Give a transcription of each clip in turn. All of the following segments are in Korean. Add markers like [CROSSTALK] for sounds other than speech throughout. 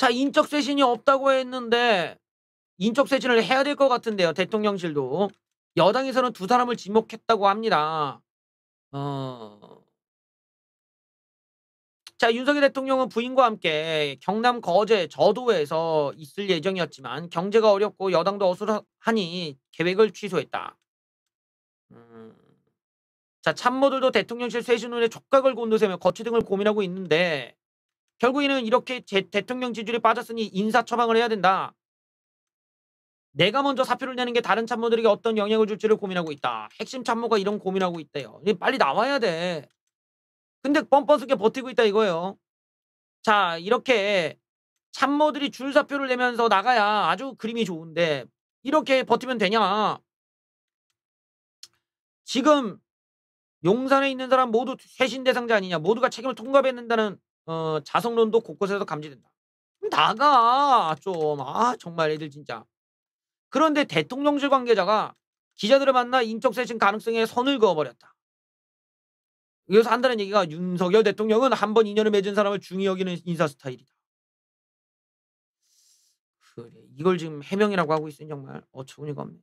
자 인적 쇄신이 없다고 했는데 인적 쇄신을 해야 될 것 같은데요. 대통령실도 여당에서는 두 사람을 지목했다고 합니다. 어... 자 윤석열 대통령은 부인과 함께 경남 거제 저도에서 있을 예정이었지만 경제가 어렵고 여당도 어수선하니 계획을 취소했다. 음... 자 참모들도 대통령실 쇄신운에 촉각을 곤두세며 거취 등을 고민하고 있는데 결국에는 이렇게 제, 대통령 지지율이 빠졌으니 인사 처방을 해야 된다. 내가 먼저 사표를 내는 게 다른 참모들에게 어떤 영향을 줄지를 고민하고 있다. 핵심 참모가 이런 고민하고 있대요. 빨리 나와야 돼. 근데 뻔뻔스게 버티고 있다 이거예요. 자 이렇게 참모들이 줄사표를 내면서 나가야 아주 그림이 좋은데 이렇게 버티면 되냐. 지금 용산에 있는 사람 모두 쇄신 대상자 아니냐. 모두가 책임을 통과해야 된다는 어, 자성론도 곳곳에서 감지된다. 나가 좀. 아 정말 애들 진짜. 그런데 대통령실 관계자가 기자들을 만나 인적 쇄신 가능성에 선을 그어버렸다. 여기서 한다는 얘기가 윤석열 대통령은 한 번 인연을 맺은 사람을 중히 여기는 인사 스타일이다. 그래, 이걸 지금 해명이라고 하고 있으니 정말 어처구니가 없네.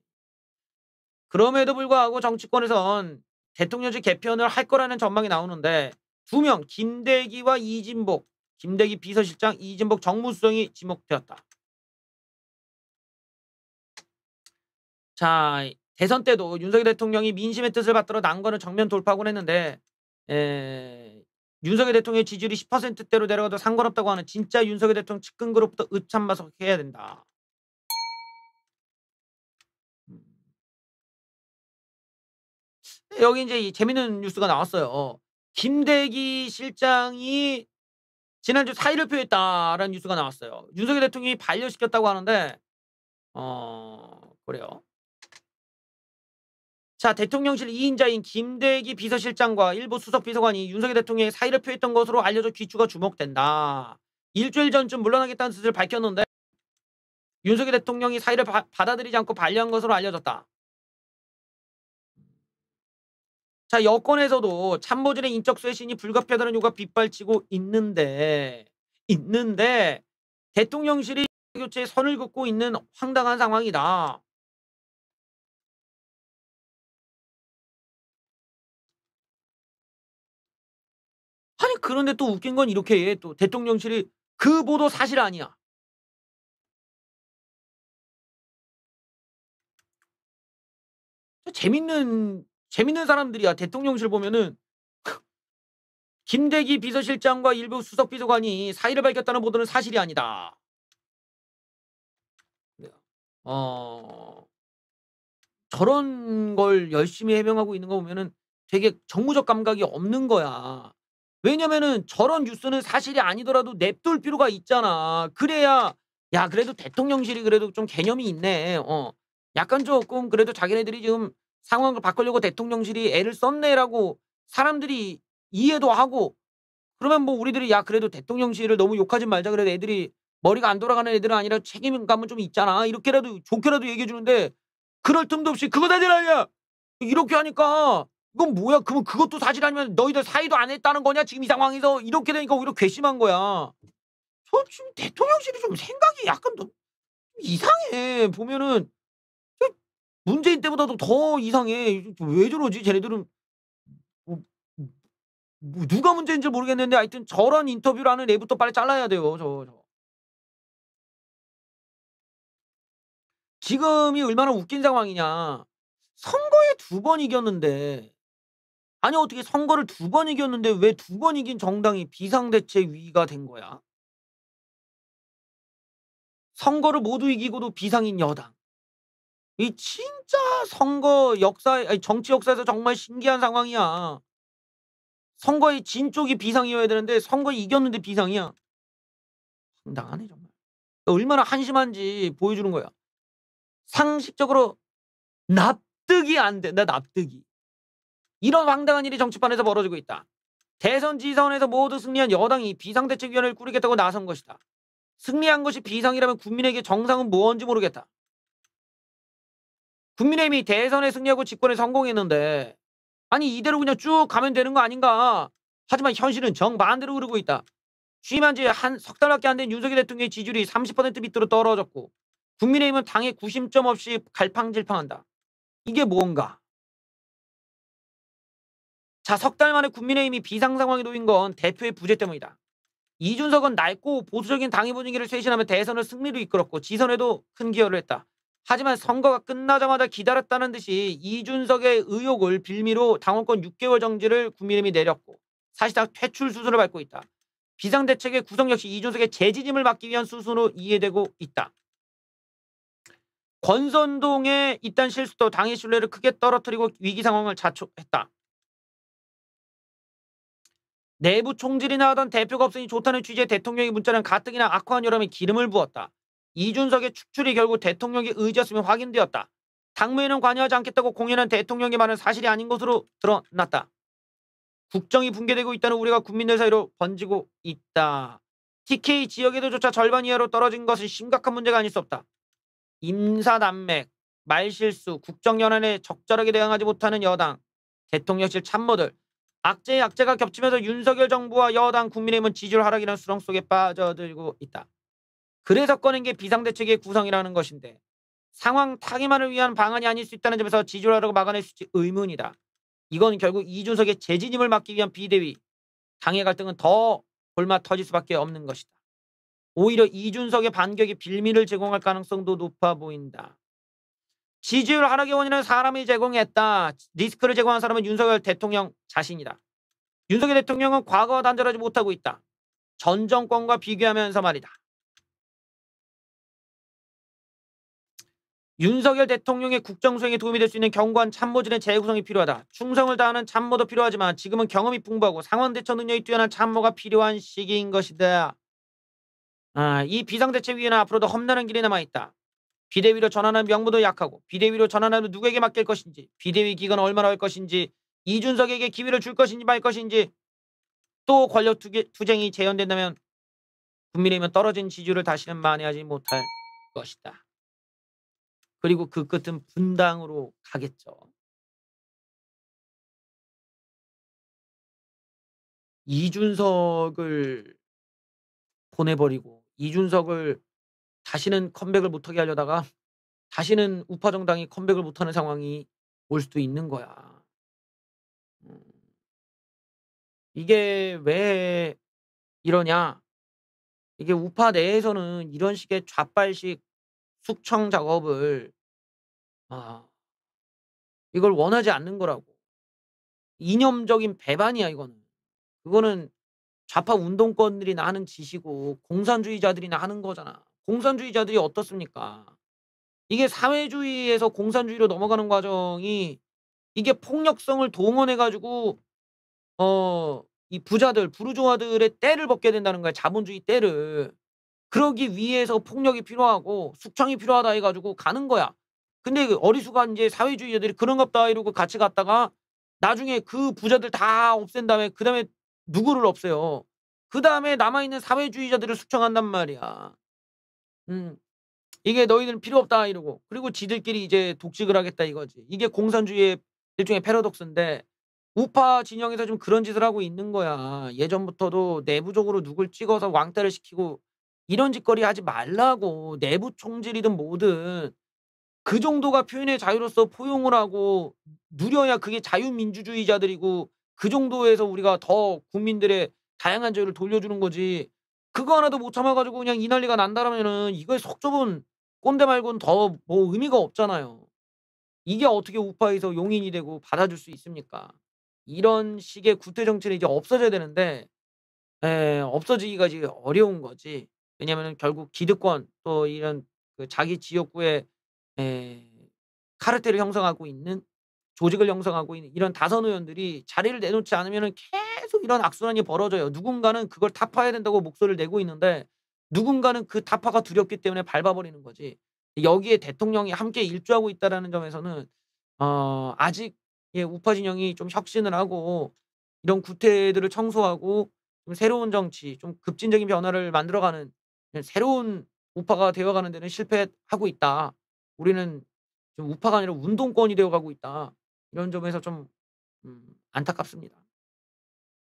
그럼에도 불구하고 정치권에선 대통령직 개편을 할 거라는 전망이 나오는데 두명 김대기와 이진복, 김대기 비서실장, 이진복 정무수석이 지목되었다. 자, 대선 때도 윤석열 대통령이 민심의 뜻을 받들어 난거는 정면 돌파곤 했는데 에, 윤석열 대통령의 지지율이 10%대로 내려가도 상관없다고 하는 진짜 윤석열 대통령 측근그룹부터 읍참마석해야 된다. 음. 네, 여기 이제 재밌는 뉴스가 나왔어요. 김대기 실장이 지난주 사의를 표했다라는 뉴스가 나왔어요. 윤석열 대통령이 반려시켰다고 하는데 어 그래요. 자 대통령실 2인자인 김대기 비서실장과 일부 수석비서관이 윤석열 대통령의 사의를 표했던 것으로 알려져 귀추가 주목된다. 일주일 전쯤 물러나겠다는 뜻을 밝혔는데 윤석열 대통령이 사의를 바, 받아들이지 않고 반려한 것으로 알려졌다. 자 여권에서도 참모진의 인적 쇄신이 불가피하다는 요가 빗발치고 있는데 있는데 대통령실이 교체에 선을 긋고 있는 황당한 상황이다. 아니 그런데 또 웃긴 건 이렇게 또 대통령실이 그 보도 사실 아니야. 재밌는 재밌는 사람들이야. 대통령실 보면은 [LAUGHS] 김대기 비서실장과 일부 수석 비서관이 사의를 밝혔다는 보도는 사실이 아니다. 네. 어 저런 걸 열심히 해명하고 있는 거 보면은 되게 정무적 감각이 없는 거야. 왜냐면은 저런 뉴스는 사실이 아니더라도 냅둘 필요가 있잖아. 그래야 야 그래도 대통령실이 그래도 좀 개념이 있네. 어 약간 조금 그래도 자기네들이 지금 상황을 바꾸려고 대통령실이 애를 썼네라고 사람들이 이해도 하고 그러면 뭐 우리들이 야 그래도 대통령실을 너무 욕하지 말자 그래도 애들이 머리가 안 돌아가는 애들은 아니라 책임감은 좀 있잖아 이렇게라도 좋게라도 얘기해 주는데 그럴 틈도 없이 그거 다들 아니야 이렇게 하니까 이건 뭐야 그럼 그것도 사실 아니면 너희들 사이도 안 했다는 거냐 지금 이 상황에서 이렇게 되니까 오히려 괘씸한 거야 저 지금 대통령실이 좀 생각이 약간 더 이상해 보면은 문재인 때보다도 더 이상해. 왜 저러지? 쟤네들은 뭐, 뭐 누가 문제인지 모르겠는데 하여튼 저런 인터뷰를 하는 애부터 빨리 잘라야 돼요. 저, 저. 지금이 얼마나 웃긴 상황이냐. 선거에 두 번 이겼는데 아니 어떻게 선거를 두 번 이겼는데 왜 두 번 이긴 정당이 비상대책위가 된 거야? 선거를 모두 이기고도 비상인 여당. 이 진짜 선거 역사, 아니 정치 역사에서 정말 신기한 상황이야. 선거의진 쪽이 비상이어야 되는데 선거 이겼는데 비상이야. 황당하네 정말. 그러니까 얼마나 한심한지 보여주는 거야. 상식적으로 납득이 안 된다. 납득이. 이런 황당한 일이 정치판에서 벌어지고 있다. 대선 지선에서 모두 승리한 여당이 비상대책위원회를 꾸리겠다고 나선 것이다. 승리한 것이 비상이라면 국민에게 정상은 뭔지 모르겠다. 국민의힘이 대선에 승리하고 집권에 성공했는데 아니 이대로 그냥 쭉 가면 되는 거 아닌가. 하지만 현실은 정반대로 흐르고 있다. 취임한 지 한 석 달밖에 안 된 윤석열 대통령의 지지율이 30% 밑으로 떨어졌고 국민의힘은 당의 구심점 없이 갈팡질팡한다. 이게 뭔가? 자, 석 달 만에 국민의힘이 비상 상황에 놓인 건 대표의 부재 때문이다. 이준석은 낡고 보수적인 당의 분위기를 쇄신하며 대선을 승리로 이끌었고 지선에도 큰 기여를 했다. 하지만 선거가 끝나자마자 기다렸다는 듯이 이준석의 의혹을 빌미로 당원권 6개월 정지를 국민의힘이 내렸고 사실상 퇴출 수순을 밟고 있다. 비상대책의 구성 역시 이준석의 재지짐을 막기 위한 수순으로 이해되고 있다. 권선동의 이딴 실수도 당의 신뢰를 크게 떨어뜨리고 위기 상황을 자초했다. 내부 총질이나 하던 대표가 없으니 좋다는 취지의 대통령의 문자는 가뜩이나 악화한 여름에 기름을 부었다. 이준석의 축출이 결국 대통령의 의지였으면 확인되었다. 당무에는 관여하지 않겠다고 공연한 대통령의 말은 사실이 아닌 것으로 드러났다. 국정이 붕괴되고 있다는 우리가 국민들 사이로 번지고 있다. TK 지역에도조차 절반 이하로 떨어진 것은 심각한 문제가 아닐 수 없다. 임사단맥, 말실수, 국정연한에 적절하게 대응하지 못하는 여당, 대통령실 참모들, 악재의 악재가 겹치면서 윤석열 정부와 여당 국민의힘은 지지율 하락이라는 수렁 속에 빠져들고 있다. 그래서 꺼낸 게 비상대책의 구성이라는 것인데 상황 타개만을 위한 방안이 아닐 수 있다는 점에서 지지율하라고 막아낼 수 있지 의문이다. 이건 결국 이준석의 재진임을 막기 위한 비대위 당의 갈등은 더 골마 터질 수밖에 없는 것이다. 오히려 이준석의 반격이 빌미를 제공할 가능성도 높아 보인다. 지지율 하락의 원인은 사람이 제공했다. 리스크를 제공한 사람은 윤석열 대통령 자신이다. 윤석열 대통령은 과거와 단절하지 못하고 있다. 전 정권과 비교하면서 말이다. 윤석열 대통령의 국정수행에 도움이 될 수 있는 경관 참모진의 재구성이 필요하다. 충성을 다하는 참모도 필요하지만 지금은 경험이 풍부하고 상황 대처 능력이 뛰어난 참모가 필요한 시기인 것이다. 아, 이비상대책위원회 앞으로도 험난한 길이 남아있다. 비대위로 전환하는 명분도 약하고 비대위로 전환하는 누구에게 맡길 것인지 비대위 기간 얼마나 할 것인지 이준석에게 기회를 줄 것인지 말 것인지 또 권력 투쟁이 재현된다면 국민의힘은 떨어진 지지율을 다시는 만회하지 못할 것이다. 그리고 그 끝은 분당으로 가겠죠. 이준석을 보내버리고 이준석을 다시는 컴백을 못하게 하려다가 다시는 우파 정당이 컴백을 못하는 상황이 올 수도 있는 거야. 음. 이게 왜 이러냐? 이게 우파 내에서는 이런 식의 좌빨식 숙청 작업을 아 이걸 원하지 않는 거라고 이념적인 배반이야 이거는 그거는 좌파 운동권들이나 하는 짓이고 공산주의자들이나 하는 거잖아 공산주의자들이 어떻습니까 이게 사회주의에서 공산주의로 넘어가는 과정이 이게 폭력성을 동원해가지고 어 이 부자들 부르조아들의 때를 벗게 된다는 거야 자본주의 때를 그러기 위해서 폭력이 필요하고 숙청이 필요하다 해가지고 가는 거야. 근데 그 어리숙한 이제 사회주의자들이 그런갑다 이러고 같이 갔다가 나중에 그 부자들 다 없앤 다음에 그 다음에 누구를 없애요. 그 다음에 남아있는 사회주의자들을 숙청한단 말이야. 음. 이게 너희들은 필요 없다 이러고 그리고 지들끼리 이제 독식을 하겠다 이거지. 이게 공산주의의 일종의 패러독스인데 우파 진영에서 좀 그런 짓을 하고 있는 거야. 예전부터도 내부적으로 누굴 찍어서 왕따를 시키고 이런 짓거리 하지 말라고 내부 총질이든 뭐든 그 정도가 표현의 자유로서 포용을 하고 누려야 그게 자유민주주의자들이고 그 정도에서 우리가 더 국민들의 다양한 자유를 돌려주는 거지 그거 하나도 못 참아가지고 그냥 이 난리가 난다라면은 이걸 속 좁은 꼰대 말고는 더 뭐 의미가 없잖아요. 이게 어떻게 우파에서 용인이 되고 받아줄 수 있습니까? 이런 식의 구태 정치는 이제 없어져야 되는데 에, 예, 없어지기가 이제 어려운 거지. 왜냐하면 결국 기득권 또 이런 그 자기 지역구에 에, 카르텔을 형성하고 있는 조직을 형성하고 있는 이런 다선 의원들이 자리를 내놓지 않으면 계속 이런 악순환이 벌어져요. 누군가는 그걸 타파해야 된다고 목소리를 내고 있는데 누군가는 그 타파가 두렵기 때문에 밟아버리는 거지. 여기에 대통령이 함께 일조하고 있다라는 점에서는 어, 아직 예, 우파 진영이 좀 혁신을 하고 이런 구태들을 청소하고 좀 새로운 정치, 좀 급진적인 변화를 만들어가는 새로운 우파가 되어가는 데는 실패하고 있다. 우리는 좀 우파가 아니라 운동권이 되어가고 있다. 이런 점에서 좀 음, 안타깝습니다.